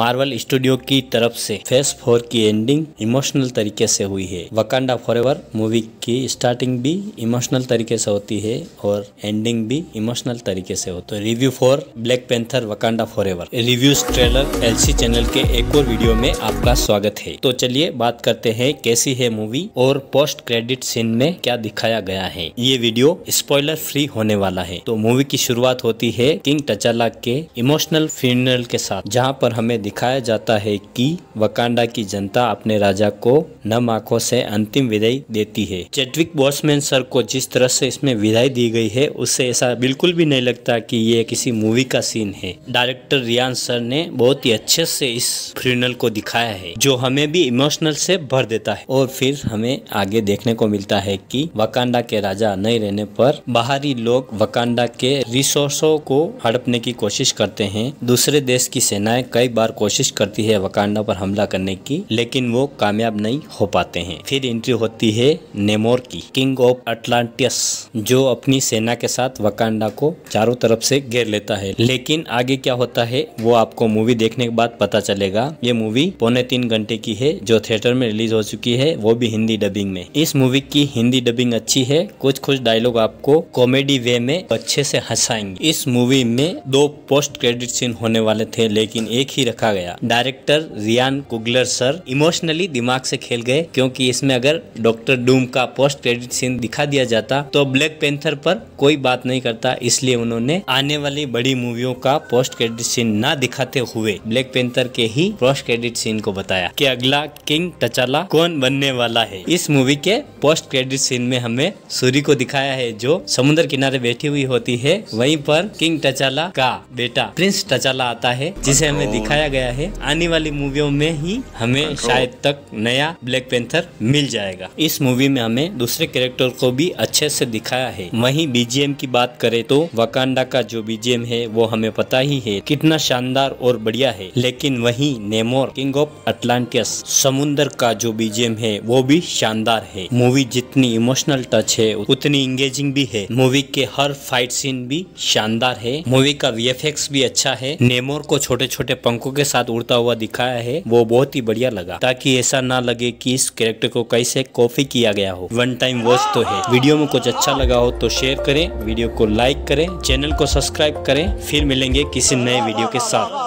Marvel studio की तरफ से फेस फोर की एंडिंग इमोशनल तरीके से हुई है वकांडा फॉर मूवी की स्टार्टिंग भी इमोशनल तरीके से होती है और एंडिंग भी इमोशनल तरीके से होती है review for Black Panther Wakanda for reviews trailer LC channel के एक और वीडियो में आपका स्वागत है तो चलिए बात करते हैं कैसी है मूवी और पोस्ट क्रेडिट सीन में क्या दिखाया गया है ये वीडियो स्पॉयलर फ्री होने वाला है तो मूवी की शुरुआत होती है किंग टचाला के इमोशनल फ्यूनरल के साथ जहाँ पर हमें दिखाया जाता है कि वकांडा की जनता अपने राजा को नम आंखों से अंतिम विदाई देती है चेटविक बॉसमैन सर को जिस तरह से इसमें विदाई दी गई है उससे ऐसा बिल्कुल भी नहीं लगता कि ये किसी मूवी का सीन है डायरेक्टर रियान सर ने बहुत ही अच्छे से इस फ्रिनल को दिखाया है जो हमें भी इमोशनल से भर देता है और फिर हमें आगे देखने को मिलता है की वकांडा के राजा नहीं रहने पर बाहरी लोग वकांडा के रिसोर्सों को हड़पने की कोशिश करते हैं दूसरे देश की सेनाएं कई बार कोशिश करती है वकांडा पर हमला करने की लेकिन वो कामयाब नहीं हो पाते हैं फिर एंट्री होती है नेमोर की किंग ऑफ अटलांटियस जो अपनी सेना के साथ वकांडा को चारों तरफ से घेर लेता है लेकिन आगे क्या होता है वो आपको मूवी देखने के बाद पता चलेगा ये मूवी पौने तीन घंटे की है जो थिएटर में रिलीज हो चुकी है वो भी हिंदी डबिंग में इस मूवी की हिंदी डबिंग अच्छी है कुछ कुछ डायलॉग आपको कॉमेडी वे में अच्छे से हंसाएंगे इस मूवी में दो पोस्ट क्रेडिट सीन होने वाले थे लेकिन एक ही रखा गया director Ryan Coogler sir emotionally दिमाग से खेल गए क्योंकि इसमें अगर डॉक्टर डूम का पोस्ट क्रेडिट सीन दिखा दिया जाता तो ब्लैक पेंथर पर कोई बात नहीं करता इसलिए उन्होंने आने वाली बड़ी मूवियों का पोस्ट क्रेडिट सीन न दिखाते हुए ब्लैक पेंथर के ही पोस्ट क्रेडिट सीन को बताया की अगला किंग टचाला कौन बनने वाला है इस मूवी के पोस्ट क्रेडिट सीन में हमें सूरी को दिखाया है जो समुद्र किनारे बैठी हुई होती है वहीं पर किंग टचाला का बेटा प्रिंस टचाला आता है जिसे हमें दिखाया गया है आने वाली मूवियों में ही हमें शायद तक नया ब्लैक पेंथर मिल जाएगा इस मूवी में हमें दूसरे कैरेक्टर को भी अच्छे से दिखाया है वही बीजेम की बात करे तो वकांडा का जो बीजेम है वो हमें पता ही है कितना शानदार और बढ़िया है लेकिन वही नेमोर किंग ऑफ अटलांटियस समुन्दर का जो बीजेम है वो भी शानदार है मूवी मूवी जितनी इमोशनल टच है उतनी इंगेजिंग भी है मूवी के हर फाइट सीन भी शानदार है मूवी का वी भी अच्छा है नेमोर को छोटे छोटे पंखों के साथ उड़ता हुआ दिखाया है वो बहुत ही बढ़िया लगा ताकि ऐसा ना लगे कि इस कैरेक्टर को कैसे कॉपी किया गया हो वन टाइम वॉच तो है वीडियो में कुछ अच्छा लगा हो तो शेयर करें वीडियो को लाइक करें चैनल को सब्सक्राइब करें फिर मिलेंगे किसी नए वीडियो के साथ